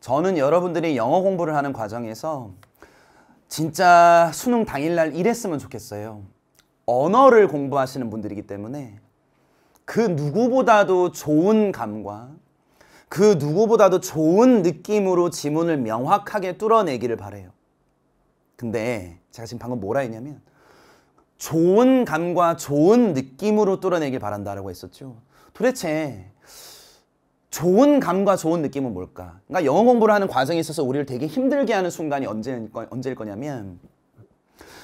저는 여러분들이 영어 공부를 하는 과정에서 진짜 수능 당일날 이랬으면 좋겠어요. 언어를 공부하시는 분들이기 때문에 그 누구보다도 좋은 감과 그 누구보다도 좋은 느낌으로 지문을 명확하게 뚫어내기를 바래요. 근데 제가 지금 방금 뭐라 했냐면 좋은 감과 좋은 느낌으로 뚫어내길 바란다라고 했었죠. 도대체 좋은 감과 좋은 느낌은 뭘까? 그러니까 영어 공부를 하는 과정에 있어서 우리를 되게 힘들게 하는 순간이 언제일, 거, 냐면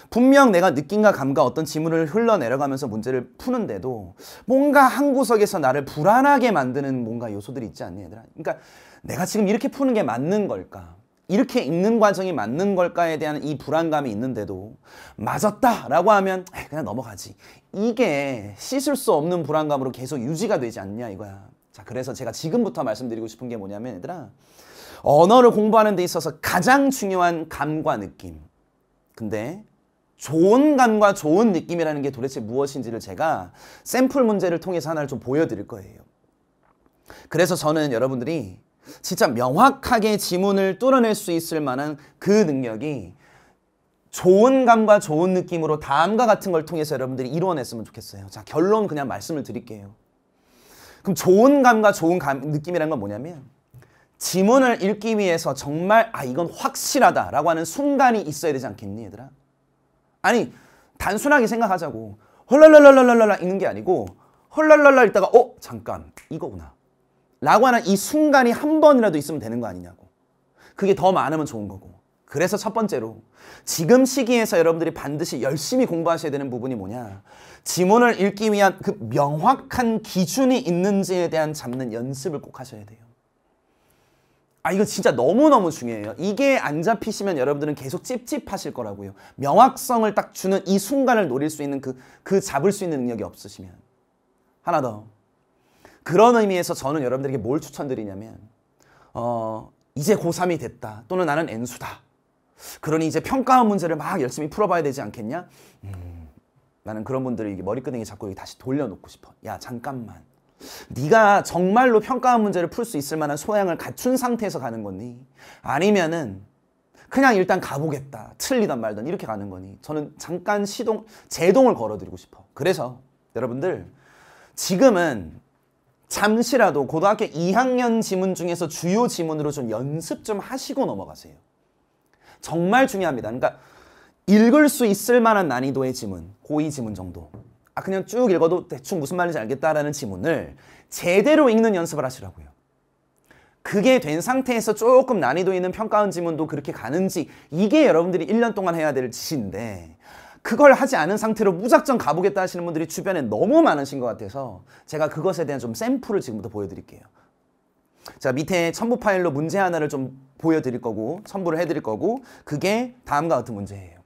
분명 내가 느낌과 감과 어떤 지문을 흘러내려가면서 문제를 푸는데도 뭔가 한 구석에서 나를 불안하게 만드는 뭔가 요소들이 있지 않냐 얘들아? 그러니까 내가 지금 이렇게 푸는 게 맞는 걸까? 이렇게 읽는 과정이 맞는 걸까에 대한 이 불안감이 있는데도 맞았다 라고 하면 그냥 넘어가지 이게 씻을 수 없는 불안감으로 계속 유지가 되지 않냐 이거야 자, 그래서 제가 지금부터 말씀드리고 싶은 게 뭐냐면 얘들아 언어를 공부하는 데 있어서 가장 중요한 감과 느낌. 근데 좋은 감과 좋은 느낌이라는 게 도대체 무엇인지를 제가 샘플 문제를 통해서 하나를 좀 보여드릴 거예요. 그래서 저는 여러분들이 진짜 명확하게 지문을 뚫어낼 수 있을 만한 그 능력이 좋은 감과 좋은 느낌으로 다음과 같은 걸 통해서 여러분들이 이루어냈으면 좋겠어요. 자 결론 그냥 말씀을 드릴게요. 그럼 좋은 감과 좋은 감, 느낌이라는 건 뭐냐면 지문을 읽기 위해서 정말 아 이건 확실하다라고 하는 순간이 있어야 되지 않겠니 얘들아? 아니 단순하게 생각하자고 헐랄랄랄랄랄라 읽는 게 아니고 헐랄랄라 읽다가 어 잠깐 이거구나 라고 하는 이 순간이 한 번이라도 있으면 되는 거 아니냐고 그게 더 많으면 좋은 거고 그래서 첫 번째로 지금 시기에서 여러분들이 반드시 열심히 공부하셔야 되는 부분이 뭐냐 지문을 읽기 위한 그 명확한 기준이 있는지에 대한 잡는 연습을 꼭 하셔야 돼요 아 이거 진짜 너무너무 중요해요 이게 안 잡히시면 여러분들은 계속 찝찝하실 거라고요 명확성을 딱 주는 이 순간을 노릴 수 있는 그, 그 잡을 수 있는 능력이 없으시면 하나 더 그런 의미에서 저는 여러분들에게 뭘 추천드리냐면 어 이제 고3이 됐다 또는 나는 N수다 그러니 이제 평가 문제를 막 열심히 풀어봐야 되지 않겠냐? 음, 나는 그런 분들 이게 머리끄댕이 잡고 여기 다시 돌려놓고 싶어. 야 잠깐만. 네가 정말로 평가 문제를 풀 수 있을 만한 소양을 갖춘 상태에서 가는 거니? 아니면은 그냥 일단 가보겠다. 틀리단 말든 이렇게 가는 거니? 저는 잠깐 시동, 제동을 걸어드리고 싶어. 그래서 여러분들 지금은 잠시라도 고등학교 2학년 지문 중에서 주요 지문으로 좀 연습 좀 하시고 넘어가세요. 정말 중요합니다. 그러니까 읽을 수 있을 만한 난이도의 지문, 고의 지문 정도. 아 그냥 쭉 읽어도 대충 무슨 말인지 알겠다라는 지문을 제대로 읽는 연습을 하시라고요. 그게 된 상태에서 조금 난이도 있는 평가원 지문도 그렇게 가는지 이게 여러분들이 1년 동안 해야 될 짓인데 그걸 하지 않은 상태로 무작정 가보겠다 하시는 분들이 주변에 너무 많으신 것 같아서 제가 그것에 대한 좀 샘플을 지금부터 보여드릴게요. 자 밑에 첨부 파일로 문제 하나를 좀 보여드릴 거고 첨부를 해드릴 거고 그게 다음과 같은 문제예요.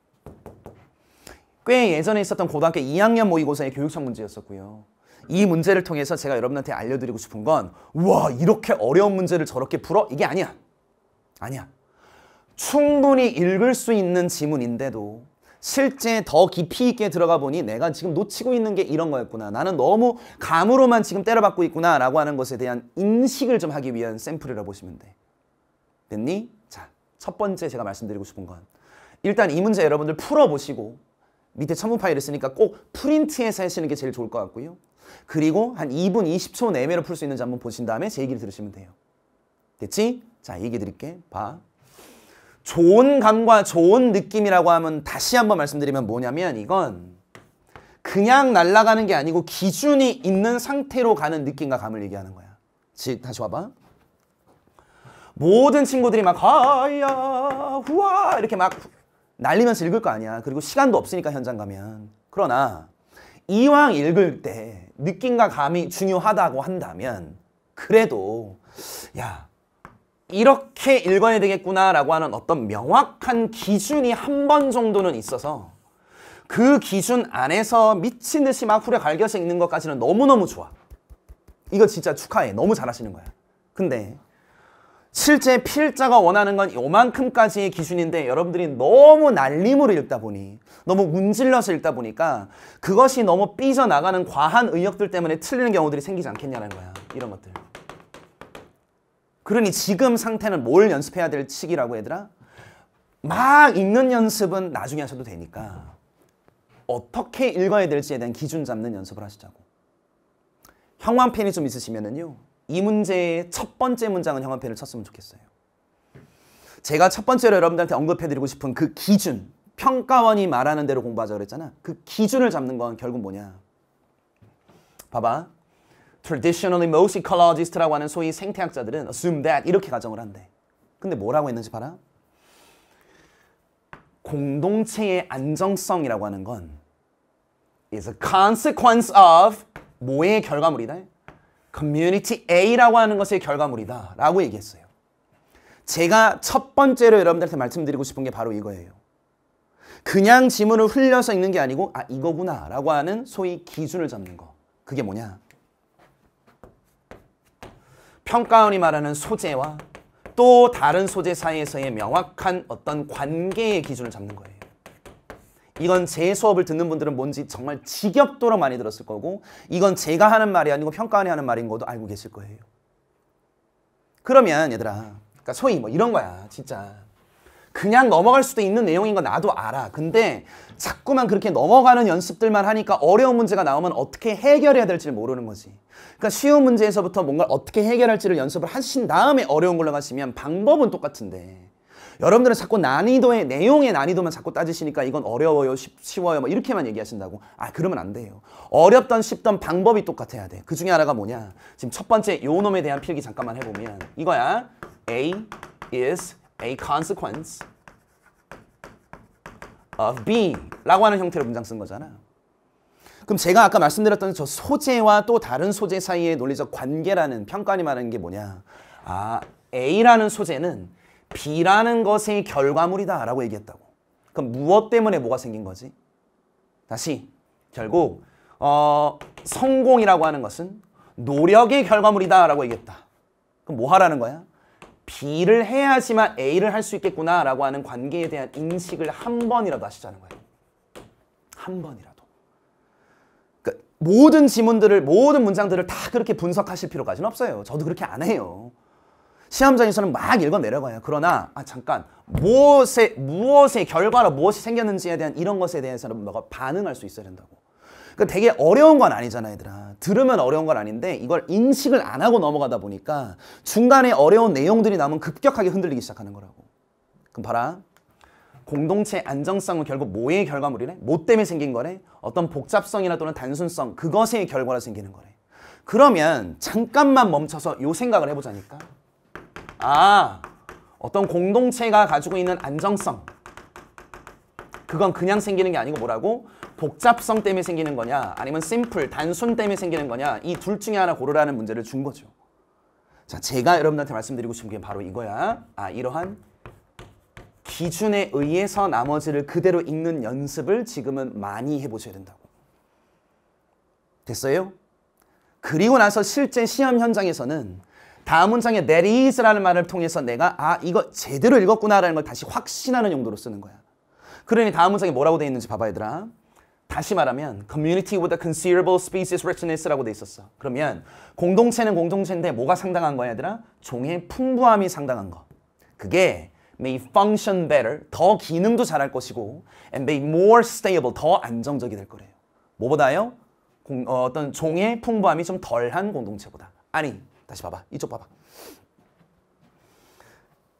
꽤 예전에 있었던 고등학교 2학년 모의고사의 교육청 문제였었고요. 이 문제를 통해서 제가 여러분한테 알려드리고 싶은 건 우와 이렇게 어려운 문제를 저렇게 풀어? 이게 아니야. 아니야. 충분히 읽을 수 있는 지문인데도 실제 더 깊이 있게 들어가 보니 내가 지금 놓치고 있는 게 이런 거였구나. 나는 너무 감으로만 지금 때려박고 있구나 라고 하는 것에 대한 인식을 좀 하기 위한 샘플이라고 보시면 돼. 됐니? 자, 첫 번째 제가 말씀드리고 싶은 건 일단 이 문제 여러분들 풀어보시고 밑에 첨부 파일 있으니까 꼭 프린트해서 하시는 게 제일 좋을 것 같고요. 그리고 한 2분 20초 내외로 풀 수 있는지 한번 보신 다음에 제 얘기를 들으시면 돼요. 됐지? 자, 얘기 드릴게. 봐. 좋은 감과 좋은 느낌이라고 하면 다시 한번 말씀드리면 뭐냐면 이건 그냥 날아가는 게 아니고 기준이 있는 상태로 가는 느낌과 감을 얘기하는 거야. 즉 다시 와봐. 모든 친구들이 막 하야 후아 이렇게 막 날리면서 읽을 거 아니야. 그리고 시간도 없으니까 현장 가면. 그러나 이왕 읽을 때 느낌과 감이 중요하다고 한다면 그래도 야 이렇게 읽어야 되겠구나라고 하는 어떤 명확한 기준이 한 번 정도는 있어서 그 기준 안에서 미친 듯이 막 후려 갈겨서 읽는 것까지는 너무너무 좋아. 이거 진짜 축하해. 너무 잘하시는 거야. 근데 실제 필자가 원하는 건 요만큼까지의 기준인데 여러분들이 너무 날림으로 읽다 보니 너무 문질러서 읽다 보니까 그것이 너무 삐져나가는 과한 의역들 때문에 틀리는 경우들이 생기지 않겠냐는 거야. 이런 것들. 그러니 지금 상태는 뭘 연습해야 될치기라고 얘들아? 막 읽는 연습은 나중에 하셔도 되니까 어떻게 읽어야 될지에 대한 기준 잡는 연습을 하시자고. 형광펜이 좀있으시면요이 문제의 첫 번째 문장은 형광펜을 쳤으면 좋겠어요. 제가 첫 번째로 여러분들한테 언급해드리고 싶은 그 기준, 평가원이 말하는 대로 공부하자 그랬잖아. 그 기준을 잡는 건 결국 뭐냐. 봐봐. Traditionally, most ecologist라고 하는 소위 생태학자들은 assume that 이렇게 가정을 한대. 근데 뭐라고 했는지 봐라. 공동체의 안정성이라고 하는 건 is a consequence of 뭐의 결과물이다? community A라고 하는 것의 결과물이다 라고 얘기했어요. 제가 첫 번째로 여러분들한테 말씀드리고 싶은 게 바로 이거예요. 그냥 지문을 흘려서 읽는 게 아니고 아 이거구나 라고 하는 소위 기준을 잡는 거. 그게 뭐냐? 평가원이 말하는 소재와 또 다른 소재 사이에서의 명확한 어떤 관계의 기준을 잡는 거예요. 이건 제 수업을 듣는 분들은 뭔지 정말 지겹도록 많이 들었을 거고 이건 제가 하는 말이 아니고 평가원이 하는 말인 것도 알고 계실 거예요. 그러면 얘들아 그러니까 소위 뭐 이런 거야 진짜 그냥 넘어갈 수도 있는 내용인 거 나도 알아. 근데 자꾸만 그렇게 넘어가는 연습들만 하니까 어려운 문제가 나오면 어떻게 해결해야 될지 를 모르는 거지. 그러니까 쉬운 문제에서부터 뭔가 를 어떻게 해결할지를 연습을 하신 다음에 어려운 걸로 가시면 방법은 똑같은데 여러분들은 자꾸 난이도의 내용의 난이도만 자꾸 따지시니까 이건 어려워요 쉬, 쉬워요 뭐 이렇게만 얘기하신다고 아 그러면 안 돼요 어렵던 쉽던 방법이 똑같아야 돼그 중에 하나가 뭐냐 지금 첫 번째 요놈에 대한 필기 잠깐만 해보면 이거야 A is a consequence of B라고 하는 형태로 문장 쓴 거잖아요. 그럼 제가 아까 말씀드렸던 저 소재와 또 다른 소재 사이의 논리적 관계라는 평가니 말하는 게 뭐냐. 아, A라는 소재는 B라는 것의 결과물이다 라고 얘기했다고. 그럼 무엇 때문에 뭐가 생긴 거지? 다시 결국 어, 성공이라고 하는 것은 노력의 결과물이다 라고 얘기했다. 그럼 뭐 하라는 거야? B를 해야지만 A를 할 수 있겠구나라고 하는 관계에 대한 인식을 한 번이라도 하시자는 거예요. 한 번이라도. 그러니까 모든 지문들을, 모든 문장들을 다 그렇게 분석하실 필요까지는 없어요. 저도 그렇게 안 해요. 시험장에서는 막 읽어 내려가요. 그러나 아 잠깐 무엇의 무엇의 결과로 무엇이 생겼는지에 대한 이런 것에 대해서는 너가 반응할 수 있어야 된다고. 그러니까 되게 어려운 건 아니잖아 얘들아. 들으면 어려운 건 아닌데 이걸 인식을 안 하고 넘어가다 보니까 중간에 어려운 내용들이 나오면 급격하게 흔들리기 시작하는 거라고. 그럼 봐라. 공동체 안정성은 결국 뭐의 결과물이래? 뭐 때문에 생긴 거래? 어떤 복잡성이나 또는 단순성 그것의 결과라 생기는 거래. 그러면 잠깐만 멈춰서 요 생각을 해보자니까. 아, 어떤 공동체가 가지고 있는 안정성. 그건 그냥 생기는 게 아니고 뭐라고? 복잡성 때문에 생기는 거냐 아니면 심플, 단순 때문에 생기는 거냐 이 둘 중에 하나 고르라는 문제를 준 거죠. 자, 제가 여러분한테 말씀드리고 싶은 게 바로 이거야. 아, 이러한 기준에 의해서 나머지를 그대로 읽는 연습을 지금은 많이 해보셔야 된다고. 됐어요? 그리고 나서 실제 시험 현장에서는 다음 문장에 t h a 라는 말을 통해서 내가 아 이거 제대로 읽었구나라는 걸 다시 확신하는 용도로 쓰는 거야. 그러니 다음 문장에 뭐라고 되어 있는지 봐봐 얘들아. 다시 말하면 community with a considerable species richness라고 돼 있었어. 그러면 공동체는 공동체인데 뭐가 상당한 거야 얘들아? 종의 풍부함이 상당한 거. 그게 may function better, 더 기능도 잘할 것이고 and may more stable, 더 안정적이 될 거래요. 뭐보다요? 공, 어, 떤 종의 풍부함이 좀 덜한 공동체보다. 아니, 다시 봐봐. 이쪽 봐봐.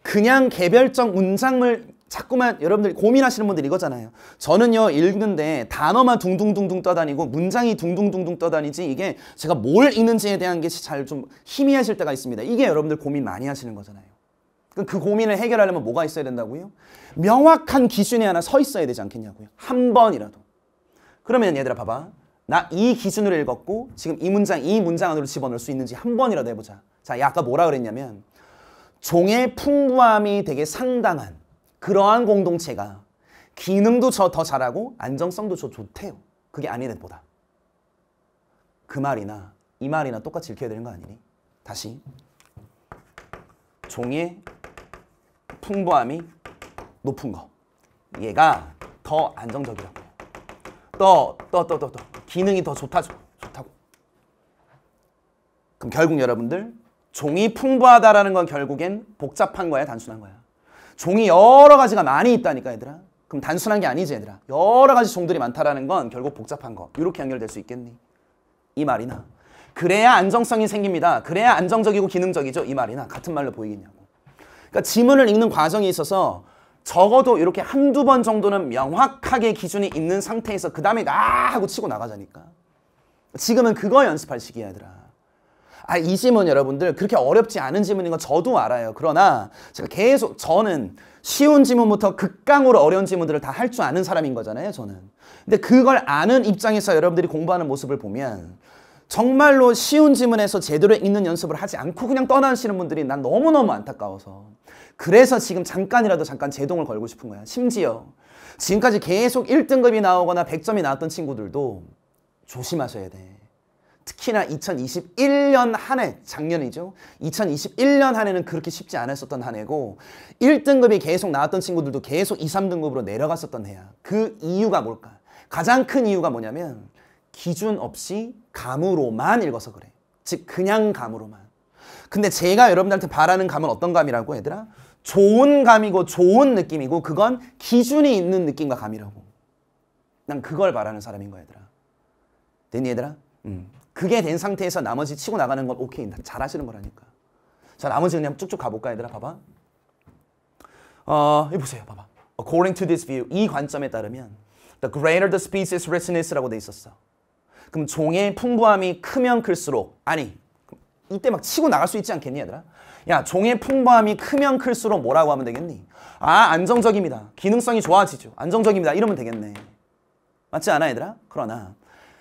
그냥 개별적 운장을 자꾸만 여러분들 고민하시는 분들 이거잖아요. 저는요 읽는데 단어만 둥둥둥둥 떠다니고 문장이 둥둥둥둥 떠다니지 이게 제가 뭘 읽는지에 대한 게 잘 좀희미하실 때가 있습니다. 이게 여러분들 고민 많이 하시는 거잖아요. 그 고민을 해결하려면 뭐가 있어야 된다고요? 명확한 기준이 하나 서 있어야 되지 않겠냐고요. 한 번이라도. 그러면 얘들아 봐봐. 나 이 기준으로 읽었고 지금 이 문장 이 문장 안으로 집어넣을 수 있는지 한 번이라도 해보자. 자, 아까 뭐라 그랬냐면 종의 풍부함이 되게 상당한 그러한 공동체가 기능도 더 잘하고 안정성도 더 좋대요. 그게 아닌 애보다. 그 말이나 이 말이나 똑같이 읽혀야 되는 거 아니니? 다시. 종의 풍부함이 높은 거. 얘가 더 안정적이라고. 또, 또, 또, 또, 또. 기능이 더 좋다죠. 좋다고. 그럼 결국 여러분들 종이 풍부하다라는 건 결국엔 복잡한 거야, 단순한 거야. 종이 여러 가지가 많이 있다니까 얘들아. 그럼 단순한 게 아니지 얘들아. 여러 가지 종들이 많다라는 건 결국 복잡한 거. 이렇게 연결될 수 있겠니? 이 말이나. 그래야 안정성이 생깁니다. 그래야 안정적이고 기능적이죠. 이 말이나. 같은 말로 보이겠냐고. 그러니까 지문을 읽는 과정이 있어서 적어도 이렇게 한두 번 정도는 명확하게 기준이 있는 상태에서 그 다음에 나 하고 치고 나가자니까. 지금은 그거 연습할 시기야 얘들아. 아, 이 질문 여러분들 그렇게 어렵지 않은 질문인 건 저도 알아요. 그러나 제가 계속 저는 쉬운 질문부터 극강으로 어려운 질문들을 다 할 줄 아는 사람인 거잖아요. 저는. 근데 그걸 아는 입장에서 여러분들이 공부하는 모습을 보면 정말로 쉬운 질문에서 제대로 읽는 연습을 하지 않고 그냥 떠나시는 분들이 난 너무너무 안타까워서 그래서 지금 잠깐이라도 잠깐 제동을 걸고 싶은 거야. 심지어 지금까지 계속 1등급이 나오거나 100점이 나왔던 친구들도 조심하셔야 돼. 특히나 2021년 한 해, 작년이죠. 2021년 한 해는 그렇게 쉽지 않았었던 한 해고 1등급이 계속 나왔던 친구들도 계속 2, 3등급으로 내려갔었던 해야. 그 이유가 뭘까? 가장 큰 이유가 뭐냐면 기준 없이 감으로만 읽어서 그래. 즉 그냥 감으로만. 근데 제가 여러분들한테 바라는 감은 어떤 감이라고 얘들아? 좋은 감이고 좋은 느낌이고 그건 기준이 있는 느낌과 감이라고. 난 그걸 바라는 사람인 거야 얘들아. 됐니 얘들아? 음. 그게 된 상태에서 나머지 치고 나가는 건 오케이. 잘하시는 거라니까. 자, 나머지 그냥 쭉쭉 가볼까, 얘들아? 봐봐. 어, 이 보세요. 봐봐. According to this view, 이 관점에 따르면 The greater the species richness라고 돼 있었어. 그럼 종의 풍부함이 크면 클수록 아니, 이때 막 치고 나갈 수 있지 않겠니, 얘들아? 야, 종의 풍부함이 크면 클수록 뭐라고 하면 되겠니? 아, 안정적입니다. 기능성이 좋아지죠. 안정적입니다. 이러면 되겠네. 맞지 않아, 얘들아? 그러나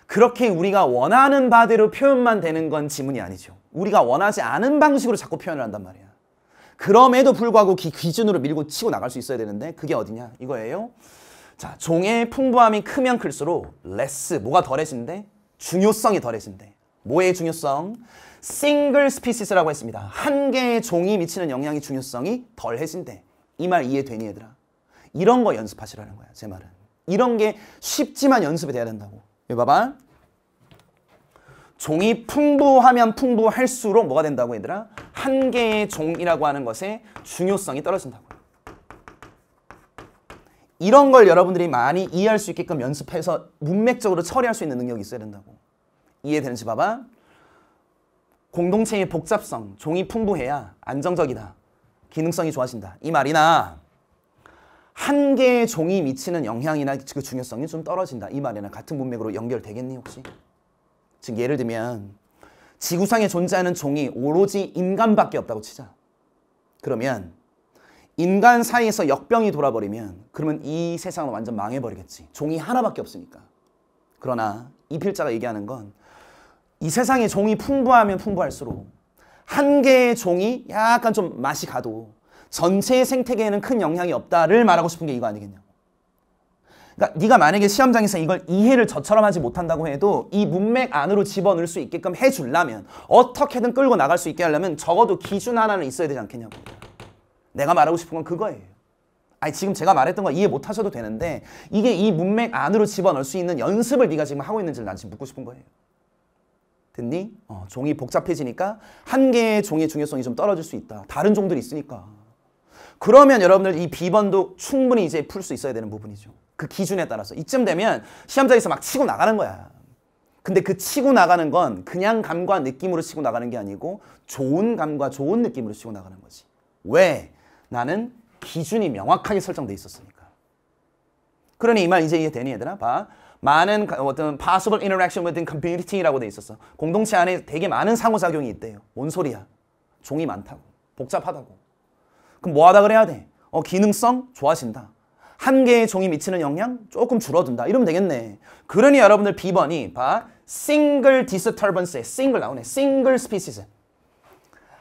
그렇게 우리가 원하는 바대로 표현만 되는 건 지문이 아니죠. 우리가 원하지 않은 방식으로 자꾸 표현을 한단 말이야. 그럼에도 불구하고 기, 기준으로 밀고 치고 나갈 수 있어야 되는데 그게 어디냐 이거예요. 자, 종의 풍부함이 크면 클수록 l e 뭐가 덜해진대? 중요성이 덜해진대. 뭐의 중요성? 싱글 스피시스라고 했습니다. 한 개의 종이 미치는 영향의 중요성이 덜해진대. 이 말 이해되니 얘들아? 이런 거 연습하시라는 거야, 제 말은. 이런 게 쉽지만 연습이 돼야 된다고. 여 예, 봐봐. 종이 풍부하면 풍부할수록 뭐가 된다고 얘들아? 한 개의 종이라고 하는 것의 중요성이 떨어진다고 이런 걸 여러분들이 많이 이해할 수 있게끔 연습해서 문맥적으로 처리할 수 있는 능력이 있어야 된다고. 이해되는지 봐봐. 공동체의 복잡성, 종이 풍부해야 안정적이다. 기능성이 좋아진다. 이 말이나 한 개의 종이 미치는 영향이나 그 중요성이 좀 떨어진다. 이말에는 같은 문맥으로 연결되겠니 혹시? 지금 예를 들면 지구상에 존재하는 종이 오로지 인간밖에 없다고 치자. 그러면 인간 사이에서 역병이 돌아버리면 그러면 이 세상은 완전 망해버리겠지. 종이 하나밖에 없으니까. 그러나 이 필자가 얘기하는 건 이 세상에 종이 풍부하면 풍부할수록 한 개의 종이 약간 좀 맛이 가도 전체의 생태계에는 큰 영향이 없다를 말하고 싶은 게 이거 아니겠냐. 그러니까 네가 만약에 시험장에서 이걸 이해를 저처럼 하지 못한다고 해도 이 문맥 안으로 집어넣을 수 있게끔 해주려면 어떻게든 끌고 나갈 수 있게 하려면 적어도 기준 하나는 있어야 되지 않겠냐고. 내가 말하고 싶은 건 그거예요. 아니 지금 제가 말했던 거 이해 못 하셔도 되는데 이게 이 문맥 안으로 집어넣을 수 있는 연습을 네가 지금 하고 있는지를 난 지금 묻고 싶은 거예요. 됐니? 어, 종이 복잡해지니까 한 개의 종의 중요성이 좀 떨어질 수 있다. 다른 종들이 있으니까. 그러면 여러분들 이 비번도 충분히 이제 풀 수 있어야 되는 부분이죠. 그 기준에 따라서. 이쯤 되면 시험장에서 막 치고 나가는 거야. 근데 그 치고 나가는 건 그냥 감과 느낌으로 치고 나가는 게 아니고 좋은 감과 좋은 느낌으로 치고 나가는 거지. 왜? 나는 기준이 명확하게 설정돼 있었으니까. 그러니 이 말 이제 이해되니 얘들아? 봐. 많은 어떤 possible interaction within community라고 돼 있었어. 공동체 안에 되게 많은 상호작용이 있대요. 뭔 소리야. 종이 많다고. 복잡하다고. 그럼 뭐 하다 그래야 돼? 어, 기능성 좋아진다. 한 개의 종이 미치는 영향 조금 줄어든다. 이러면 되겠네. 그러니 여러분들 B번이 봐. 싱글 디스터번스에 싱글 나오네. 싱글 스피시스.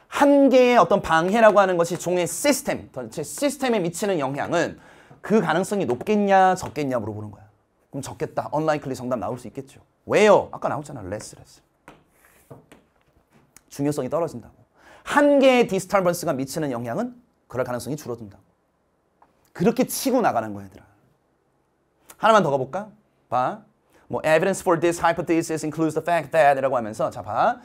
한 개의 어떤 방해라고 하는 것이 종의 시스템, 전체 시스템에 미치는 영향은 그 가능성이 높겠냐 적겠냐 물어보는 거야. 그럼 적겠다. 언라이클리 정답 나올 수 있겠죠. 왜요? 아까 나오잖아. 레스 레스. 중요성이 떨어진다고. 한 개의 디스터번스가 미치는 영향은 그럴 가능성이 줄어든다. 그렇게 치고 나가는 거야, 얘들아. 하나만 더 가볼까? 봐. 뭐 evidence for this hypothesis includes the fact that 이라고 하면서 자 봐.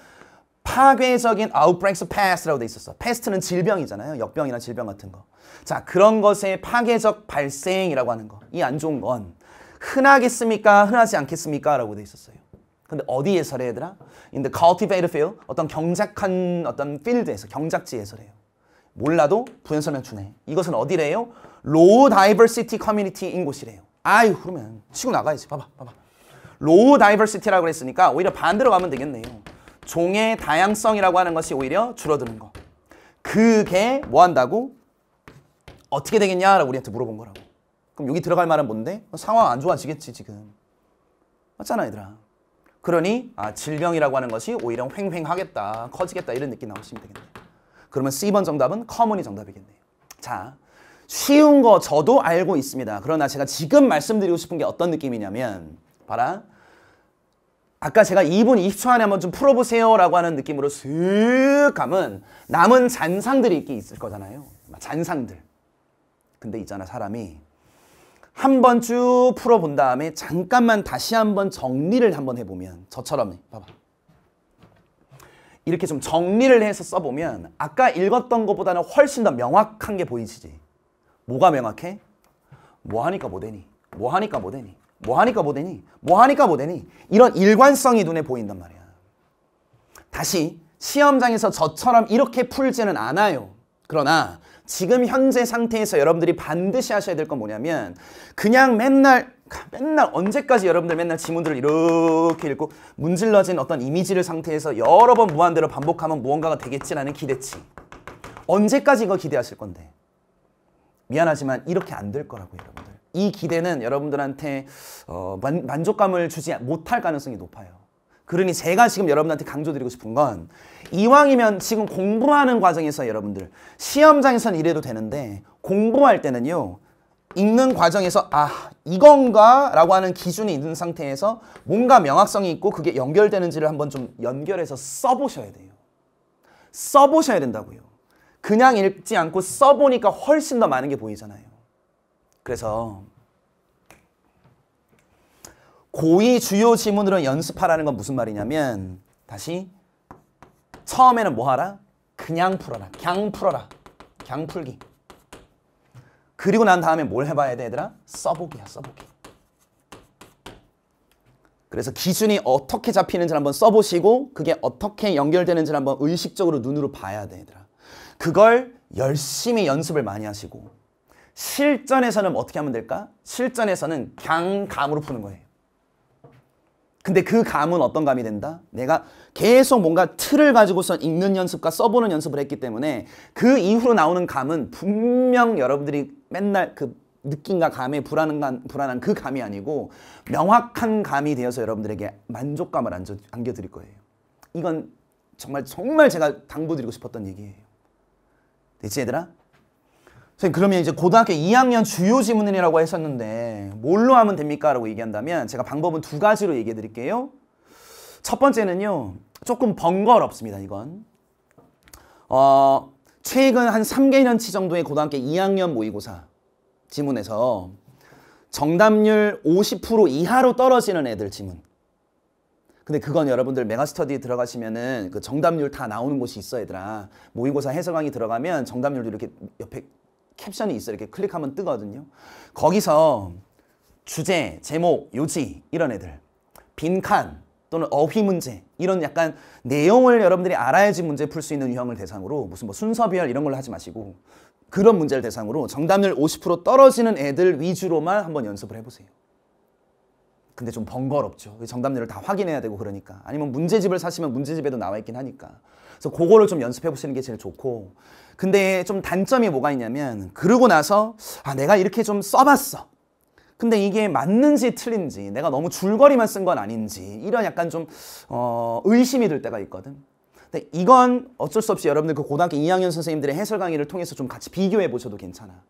파괴적인 outbreaks of pest라고 돼 있었어. pest는 질병이잖아요. 역병이나 질병 같은 거. 자, 그런 것의 파괴적 발생이라고 하는 거. 이 안 좋은 건 흔하겠습니까? 흔하지 않겠습니까? 라고 돼 있었어요. 근데 어디에서 해야 되나? In the cultivated field, 어떤 경작한 어떤 필드에서, 경작지에서 해요. 몰라도 부연 설명 주네. 이것은 어디래요? 로우 다이버시티 커뮤니티인 곳이래요. 아유 그러면 치고 나가야지. 봐봐 봐봐. 로우 다이버시티라고 했으니까 오히려 반대로 가면 되겠네요. 종의 다양성이라고 하는 것이 오히려 줄어드는 거. 그게 뭐 한다고? 어떻게 되겠냐라고 우리한테 물어본 거라고. 그럼 여기 들어갈 말은 뭔데? 어, 상황 안 좋아지겠지 지금. 맞잖아 얘들아. 그러니 아, 질병이라고 하는 것이 오히려 횡횡하겠다, 커지겠다 이런 느낌 나오시면 되겠네요. 그러면 C번 정답은 커먼이 정답이겠네요. 자, 쉬운 거 저도 알고 있습니다. 그러나 제가 지금 말씀드리고 싶은 게 어떤 느낌이냐면 봐라. 아까 제가 2분 20초 안에 한번 좀 풀어보세요 라고 하는 느낌으로 슥 가면 남은 잔상들이 있긴 있을 거잖아요. 잔상들. 근데 있잖아 사람이 한 번 쭉 풀어본 다음에 잠깐만 다시 한번 정리를 한번 해보면 저처럼 봐봐. 이렇게 좀 정리를 해서 써보면 아까 읽었던 것보다는 훨씬 더 명확한 게 보이시지. 뭐가 명확해? 뭐 하니까 뭐 되니? 뭐 하니까 뭐 되니? 뭐 하니까 뭐 되니? 뭐 하니까 뭐 되니? 이런 일관성이 눈에 보인단 말이야. 다시 시험장에서 저처럼 이렇게 풀지는 않아요. 그러나 지금 현재 상태에서 여러분들이 반드시 하셔야 될 건 뭐냐면 그냥 맨날 맨날 언제까지 여러분들 맨날 지문들을 이렇게 읽고 문질러진 어떤 이미지를 상태에서 여러 번 무한대로 반복하면 무언가가 되겠지라는 기대치 언제까지 이거 기대하실 건데 미안하지만 이렇게 안 될 거라고 여러분들 이 기대는 여러분들한테 어, 만, 만족감을 주지 못할 가능성이 높아요 그러니 제가 지금 여러분한테 강조드리고 싶은 건 이왕이면 지금 공부하는 과정에서 여러분들 시험장에선 이래도 되는데 공부할 때는요 읽는 과정에서 아 이건가 라고 하는 기준이 있는 상태에서 뭔가 명확성이 있고 그게 연결되는지를 한번 좀 연결해서 써보셔야 돼요. 써보셔야 된다고요. 그냥 읽지 않고 써보니까 훨씬 더 많은 게 보이잖아요. 그래서 고의 주요 지문으로 연습하라는 건 무슨 말이냐면 다시 처음에는 뭐 하라? 그냥 풀어라. 그냥 풀어라. 그냥 풀기. 그리고 난 다음에 뭘 해봐야 돼 얘들아? 써보기야 써보기. 그래서 기준이 어떻게 잡히는지 한번 써보시고 그게 어떻게 연결되는지 한번 의식적으로 눈으로 봐야 돼 얘들아. 그걸 열심히 연습을 많이 하시고 실전에서는 어떻게 하면 될까? 실전에서는 강감으로 푸는 거예요. 근데 그 감은 어떤 감이 된다? 내가 계속 뭔가 틀을 가지고서 읽는 연습과 써보는 연습을 했기 때문에 그 이후로 나오는 감은 분명 여러분들이 맨날 그 느낌과 감의 불안한, 불안한 그 감이 아니고 명확한 감이 되어서 여러분들에게 만족감을 안겨, 안겨드릴 거예요. 이건 정말 정말 제가 당부드리고 싶었던 얘기예요. 됐지 얘들아? 선생님 그러면 이제 고등학교 2학년 주요 지문이라고 했었는데 뭘로 하면 됩니까? 라고 얘기한다면 제가 방법은 두 가지로 얘기해 드릴게요. 첫 번째는요. 조금 번거롭습니다. 이건. 어, 최근 한 3개년치 정도의 고등학교 2학년 모의고사 지문에서 정답률 50% 이하로 떨어지는 애들 지문. 근데 그건 여러분들 메가스터디 들어가시면은 그 정답률 다 나오는 곳이 있어 얘들아. 모의고사 해설강의 들어가면 정답률도 이렇게 옆에 캡션이 있어요. 이렇게 클릭하면 뜨거든요. 거기서 주제, 제목, 요지 이런 애들 빈칸 또는 어휘 문제 이런 약간 내용을 여러분들이 알아야지 문제 풀 수 있는 유형을 대상으로 무슨 뭐 순서별 이런 걸로 하지 마시고 그런 문제를 대상으로 정답률 50% 떨어지는 애들 위주로만 한번 연습을 해보세요. 근데 좀 번거롭죠. 그 정답률을 다 확인해야 되고 그러니까. 아니면 문제집을 사시면 문제집에도 나와 있긴 하니까. 그래서 그거를 좀 연습해 보시는 게 제일 좋고 근데 좀 단점이 뭐가 있냐면 그러고 나서 아 내가 이렇게 좀 써봤어 근데 이게 맞는지 틀린지 내가 너무 줄거리만 쓴 건 아닌지 이런 약간 좀 어, 의심이 들 때가 있거든 근데 이건 어쩔 수 없이 여러분들 그 고등학교 2학년 선생님들의 해설 강의를 통해서 좀 같이 비교해 보셔도 괜찮아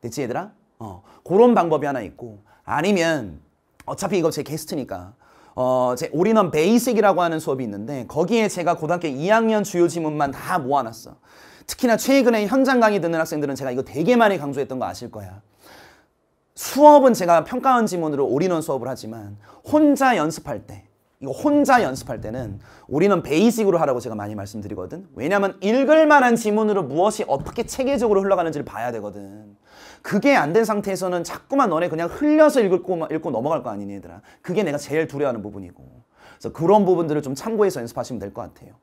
됐지 얘들아? 어, 그런 방법이 하나 있고 아니면 어차피 이거 제 게스트니까 어, 제 올인원 베이식이라고 하는 수업이 있는데 거기에 제가 고등학교 2학년 주요 지문만 다 모아놨어. 특히나 최근에 현장 강의 듣는 학생들은 제가 이거 되게 많이 강조했던 거 아실 거야. 수업은 제가 평가원 지문으로 올인원 수업을 하지만 혼자 연습할 때 이거 혼자 연습할 때는 올인원 베이식으로 하라고 제가 많이 말씀드리거든 왜냐하면 읽을 만한 지문으로 무엇이 어떻게 체계적으로 흘러가는지를 봐야 되거든 그게 안 된 상태에서는 자꾸만 너네 그냥 흘려서 읽고, 읽고 넘어갈 거 아니니 얘들아. 그게 내가 제일 두려워하는 부분이고. 그래서 그런 부분들을 좀 참고해서 연습하시면 될 것 같아요.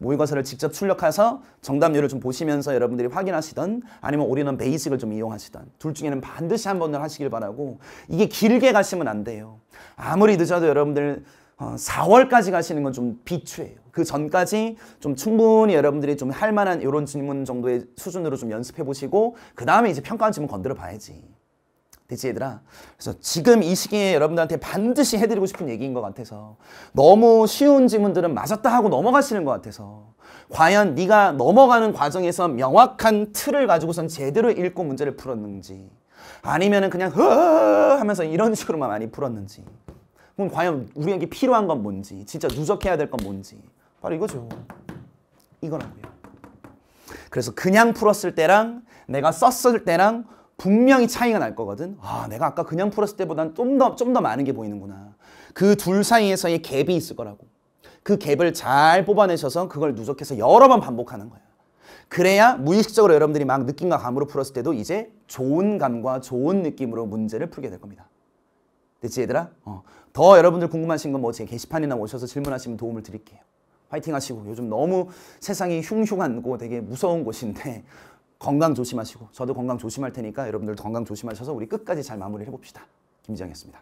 모의고사를 직접 출력해서 정답률을 좀 보시면서 여러분들이 확인하시던 아니면 우리는 베이직을 좀 이용하시던 둘 중에는 반드시 한 번을 하시길 바라고 이게 길게 가시면 안 돼요. 아무리 늦어도 여러분들 4월까지 어, 가시는 건 좀 비추예요. 그 전까지 좀 충분히 여러분들이 좀 할 만한 이런 질문 정도의 수준으로 좀 연습해 보시고 그 다음에 이제 평가한 질문 건드려 봐야지. 되지 얘들아? 그래서 지금 이 시기에 여러분들한테 반드시 해드리고 싶은 얘기인 것 같아서 너무 쉬운 질문들은 맞았다 하고 넘어가시는 것 같아서 과연 네가 넘어가는 과정에서 명확한 틀을 가지고선 제대로 읽고 문제를 풀었는지 아니면 은 그냥 흐 하면서 이런 식으로만 많이 풀었는지 그럼 과연 우리에게 필요한 건 뭔지 진짜 누적해야 될 건 뭔지 바로 이거죠. 이거라고요. 그래서 그냥 풀었을 때랑 내가 썼을 때랑 분명히 차이가 날 거거든. 아, 내가 아까 그냥 풀었을 때보단 좀더 좀 더 많은 게 보이는구나. 그 둘 사이에서의 갭이 있을 거라고. 그 갭을 잘 뽑아내셔서 그걸 누적해서 여러 번 반복하는 거야. 그래야 무의식적으로 여러분들이 막 느낌과 감으로 풀었을 때도 이제 좋은 감과 좋은 느낌으로 문제를 풀게 될 겁니다. 됐지 얘들아? 어. 더 여러분들 궁금하신 건뭐제 게시판이나 오셔서 질문하시면 도움을 드릴게요. 화이팅 하시고 요즘 너무 세상이 흉흉한고 뭐 되게 무서운 곳인데 건강 조심하시고 저도 건강 조심할 테니까 여러분들 건강 조심하셔서 우리 끝까지 잘 마무리해 봅시다. 김지영이었습니다.